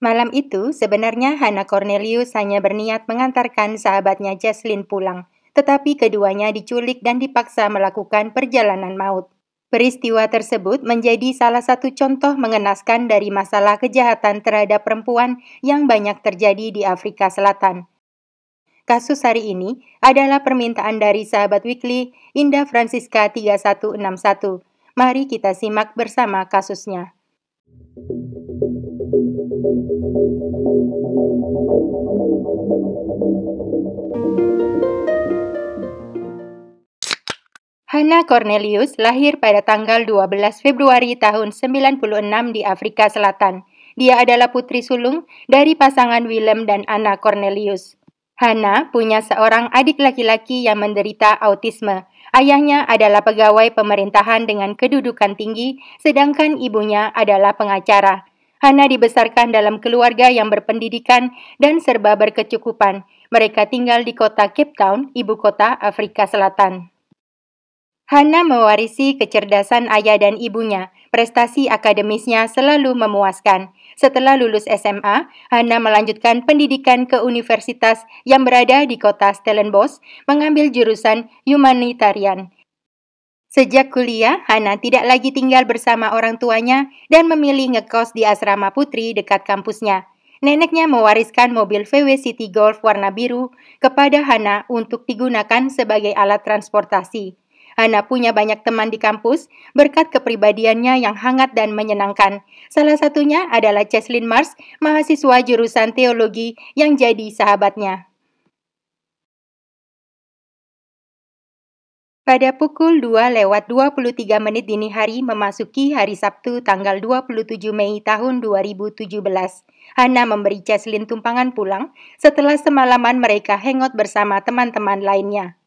Malam itu, sebenarnya Hannah Cornelius hanya berniat mengantarkan sahabatnya Jaslyn pulang, tetapi keduanya diculik dan dipaksa melakukan perjalanan maut. Peristiwa tersebut menjadi salah satu contoh mengenaskan dari masalah kejahatan terhadap perempuan yang banyak terjadi di Afrika Selatan. Kasus hari ini adalah permintaan dari sahabat Weekly Indah Francisca 3161. Mari kita simak bersama kasusnya. Hana Cornelius lahir pada tanggal 12 Februari tahun 96 di Afrika Selatan. Dia adalah putri sulung dari pasangan Willem dan Anna Cornelius. Hana punya seorang adik laki-laki yang menderita autisme. Ayahnya adalah pegawai pemerintahan dengan kedudukan tinggi, sedangkan ibunya adalah pengacara. Hana dibesarkan dalam keluarga yang berpendidikan dan serba berkecukupan. Mereka tinggal di kota Cape Town, ibu kota Afrika Selatan. Hana mewarisi kecerdasan ayah dan ibunya. Prestasi akademisnya selalu memuaskan. Setelah lulus SMA, Hana melanjutkan pendidikan ke universitas yang berada di kota Stellenbosch, mengambil jurusan humanitarian. Sejak kuliah, Hana tidak lagi tinggal bersama orang tuanya dan memilih ngekos di asrama putri dekat kampusnya. Neneknya mewariskan mobil VW City Golf warna biru kepada Hana untuk digunakan sebagai alat transportasi. Hana punya banyak teman di kampus berkat kepribadiannya yang hangat dan menyenangkan. Salah satunya adalah Cheslin Mars, mahasiswa jurusan teologi yang jadi sahabatnya. Pada pukul 2 lewat 23 menit dini hari memasuki hari Sabtu tanggal 27 Mei tahun 2017, Hana memberi Cheslin tumpangan pulang setelah semalaman mereka hangout bersama teman-teman lainnya.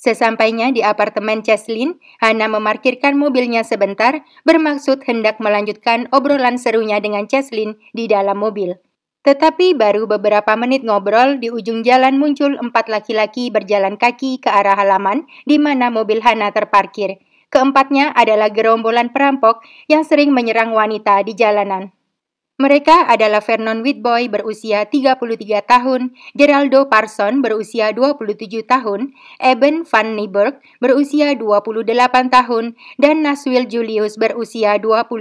Sesampainya di apartemen Cheslin, Hana memarkirkan mobilnya sebentar bermaksud hendak melanjutkan obrolan serunya dengan Cheslin di dalam mobil. Tetapi baru beberapa menit ngobrol, di ujung jalan muncul empat laki-laki berjalan kaki ke arah halaman di mana mobil Hana terparkir. Keempatnya adalah gerombolan perampok yang sering menyerang wanita di jalanan. Mereka adalah Vernon Whitboy berusia 33 tahun, Geraldo Parson berusia 27 tahun, Eben Van Nieberg berusia 28 tahun, dan Naswil Julius berusia 29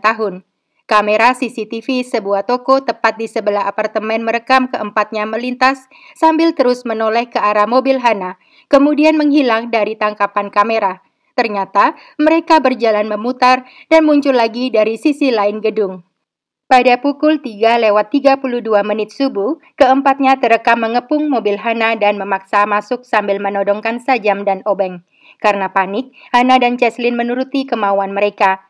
tahun. Kamera CCTV sebuah toko tepat di sebelah apartemen merekam keempatnya melintas sambil terus menoleh ke arah mobil Hana, kemudian menghilang dari tangkapan kamera. Ternyata mereka berjalan memutar dan muncul lagi dari sisi lain gedung. Pada pukul 3 lewat 32 menit subuh, keempatnya terekam mengepung mobil Hana dan memaksa masuk sambil menodongkan sajam dan obeng. Karena panik, Hana dan Cheslin menuruti kemauan mereka.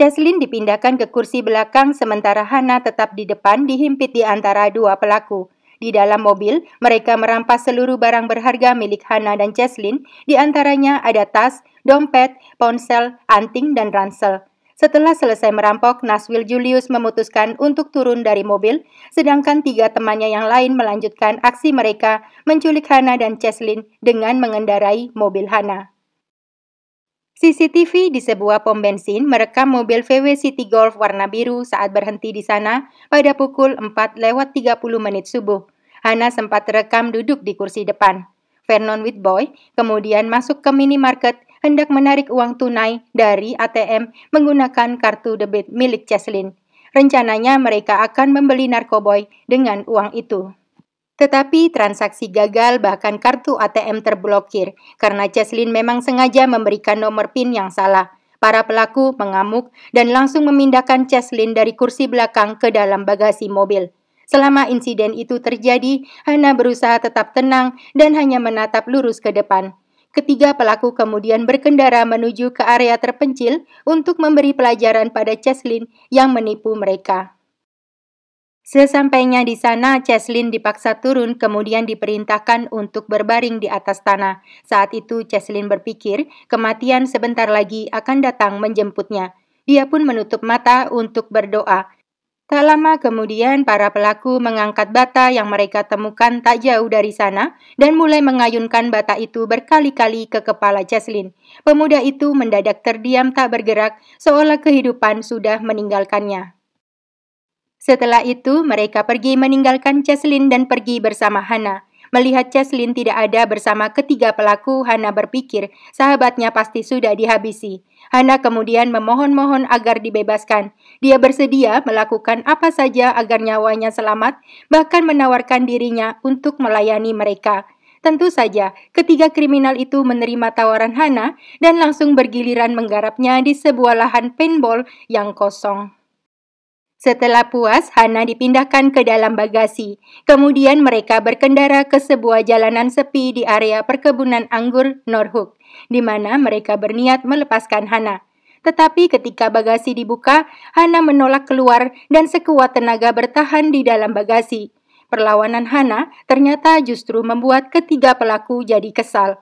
Cheslin dipindahkan ke kursi belakang sementara Hana tetap di depan dihimpit di antara dua pelaku. Di dalam mobil, mereka merampas seluruh barang berharga milik Hana dan Cheslin, di antaranya ada tas, dompet, ponsel, anting, dan ransel. Setelah selesai merampok, Naswil Julius memutuskan untuk turun dari mobil, sedangkan tiga temannya yang lain melanjutkan aksi mereka menculik Hana dan Cheslin dengan mengendarai mobil Hana. CCTV di sebuah pom bensin merekam mobil VW City Golf warna biru saat berhenti di sana pada pukul 4 lewat 30 menit subuh. Hana sempat terekam duduk di kursi depan. Vernon Whitboy kemudian masuk ke minimarket hendak menarik uang tunai dari ATM menggunakan kartu debit milik Cheslin. Rencananya mereka akan membeli narkoboy dengan uang itu. Tetapi transaksi gagal bahkan kartu ATM terblokir karena Cheslin memang sengaja memberikan nomor PIN yang salah. Para pelaku mengamuk dan langsung memindahkan Cheslin dari kursi belakang ke dalam bagasi mobil. Selama insiden itu terjadi, Hana berusaha tetap tenang dan hanya menatap lurus ke depan. Ketiga pelaku kemudian berkendara menuju ke area terpencil untuk memberi pelajaran pada Cheslin yang menipu mereka. Sesampainya di sana, Cheslin dipaksa turun kemudian diperintahkan untuk berbaring di atas tanah. Saat itu Cheslin berpikir kematian sebentar lagi akan datang menjemputnya. Dia pun menutup mata untuk berdoa. Tak lama kemudian, para pelaku mengangkat bata yang mereka temukan tak jauh dari sana dan mulai mengayunkan bata itu berkali-kali ke kepala Cheslin. Pemuda itu mendadak terdiam tak bergerak, seolah kehidupan sudah meninggalkannya. Setelah itu, mereka pergi meninggalkan Cheslin dan pergi bersama Hana. Melihat Cheslin tidak ada bersama ketiga pelaku, Hana berpikir sahabatnya pasti sudah dihabisi. Hana kemudian memohon-mohon agar dibebaskan. Dia bersedia melakukan apa saja agar nyawanya selamat, bahkan menawarkan dirinya untuk melayani mereka. Tentu saja, ketiga kriminal itu menerima tawaran Hana dan langsung bergiliran menggarapnya di sebuah lahan paintball yang kosong. Setelah puas, Hana dipindahkan ke dalam bagasi. Kemudian mereka berkendara ke sebuah jalanan sepi di area perkebunan anggur Norhook, di mana mereka berniat melepaskan Hana. Tetapi ketika bagasi dibuka, Hana menolak keluar dan sekuat tenaga bertahan di dalam bagasi. Perlawanan Hana ternyata justru membuat ketiga pelaku jadi kesal.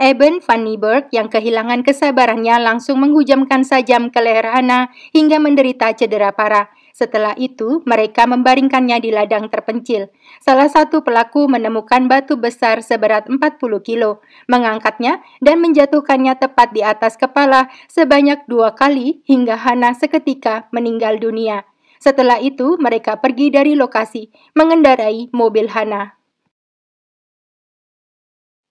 Eben van Nieberg yang kehilangan kesabarannya langsung menghujamkan sajam ke leher Hana hingga menderita cedera parah. Setelah itu, mereka membaringkannya di ladang terpencil. Salah satu pelaku menemukan batu besar seberat 40 kilo, mengangkatnya dan menjatuhkannya tepat di atas kepala sebanyak dua kali hingga Hana seketika meninggal dunia. Setelah itu, mereka pergi dari lokasi, mengendarai mobil Hana.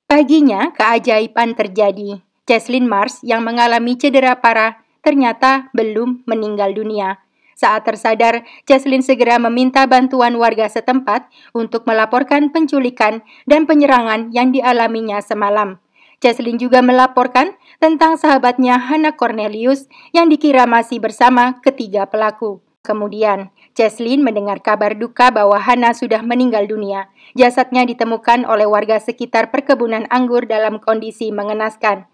Paginya, keajaiban terjadi. Jaslyn Mars yang mengalami cedera parah ternyata belum meninggal dunia. Saat tersadar, Jaslyn segera meminta bantuan warga setempat untuk melaporkan penculikan dan penyerangan yang dialaminya semalam. Jaslyn juga melaporkan tentang sahabatnya Hannah Cornelius yang dikira masih bersama ketiga pelaku. Kemudian, Ceslin mendengar kabar duka bahwa Hana sudah meninggal dunia. Jasadnya ditemukan oleh warga sekitar perkebunan anggur dalam kondisi mengenaskan.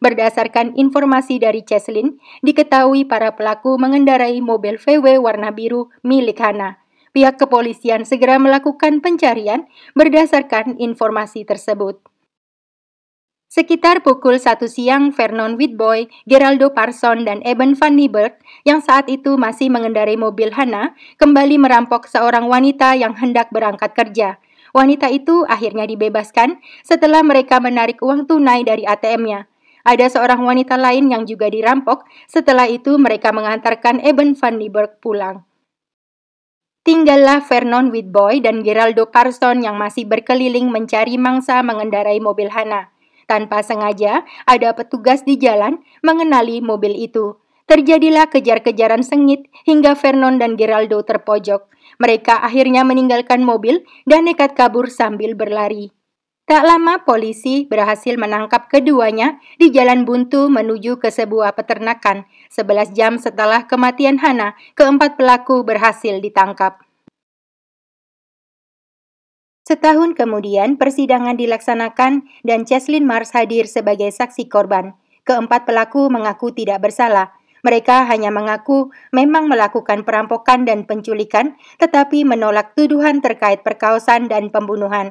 Berdasarkan informasi dari Cheslin, diketahui para pelaku mengendarai mobil VW warna biru milik Hana. Pihak kepolisian segera melakukan pencarian berdasarkan informasi tersebut. Sekitar pukul satu siang, Vernon Whitboy, Geraldo Parson, dan Eben Van Nieberg yang saat itu masih mengendarai mobil Hana kembali merampok seorang wanita yang hendak berangkat kerja. Wanita itu akhirnya dibebaskan setelah mereka menarik uang tunai dari ATM-nya. Ada seorang wanita lain yang juga dirampok, setelah itu mereka mengantarkan Eben Van Nieberg pulang. Tinggallah Vernon Whitboy dan Geraldo Parson yang masih berkeliling mencari mangsa mengendarai mobil Hana. Tanpa sengaja, ada petugas di jalan mengenali mobil itu. Terjadilah kejar-kejaran sengit hingga Vernon dan Geraldo terpojok. Mereka akhirnya meninggalkan mobil dan nekat kabur sambil berlari. Tak lama polisi berhasil menangkap keduanya di jalan buntu menuju ke sebuah peternakan. Sebelas jam setelah kematian Hana, keempat pelaku berhasil ditangkap. Setahun kemudian, persidangan dilaksanakan dan Cheslin Mars hadir sebagai saksi korban. Keempat pelaku mengaku tidak bersalah. Mereka hanya mengaku memang melakukan perampokan dan penculikan, tetapi menolak tuduhan terkait perkaosan dan pembunuhan.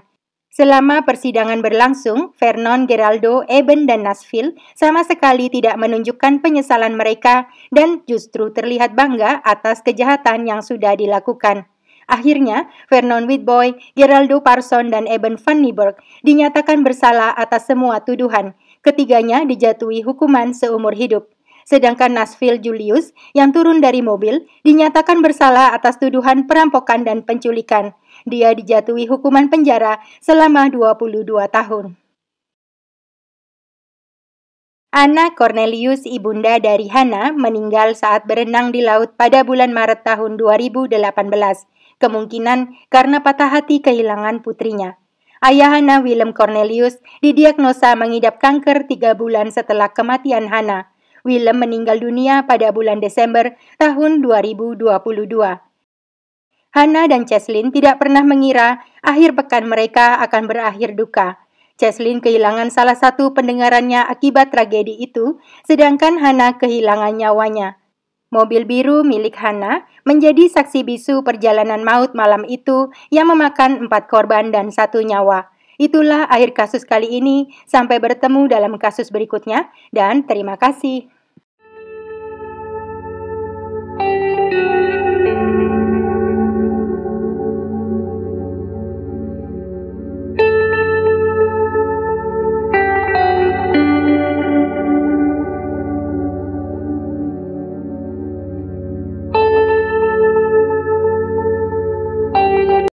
Selama persidangan berlangsung, Vernon, Geraldo, Eben, dan Nashville sama sekali tidak menunjukkan penyesalan mereka dan justru terlihat bangga atas kejahatan yang sudah dilakukan. Akhirnya, Vernon Whitboy, Geraldo Parson, dan Eben Van Nieburg dinyatakan bersalah atas semua tuduhan. Ketiganya dijatuhi hukuman seumur hidup. Sedangkan Nashville Julius yang turun dari mobil dinyatakan bersalah atas tuduhan perampokan dan penculikan. Dia dijatuhi hukuman penjara selama 22 tahun. Anna Cornelius, ibunda dari Hannah meninggal saat berenang di laut pada bulan Maret tahun 2018 kemungkinan karena patah hati kehilangan putrinya. ayah Hana Willem Cornelius didiagnosa mengidap kanker tiga bulan setelah kematian Hana. Willem meninggal dunia pada bulan Desember tahun 2022. Hana dan Cheslin tidak pernah mengira akhir pekan mereka akan berakhir duka. Cheslin kehilangan salah satu pendengarannya akibat tragedi itu, sedangkan Hana kehilangan nyawanya. Mobil biru milik Hana menjadi saksi bisu perjalanan maut malam itu yang memakan empat korban dan satu nyawa. Itulah akhir kasus kali ini. Sampai bertemu dalam kasus berikutnya, dan terima kasih.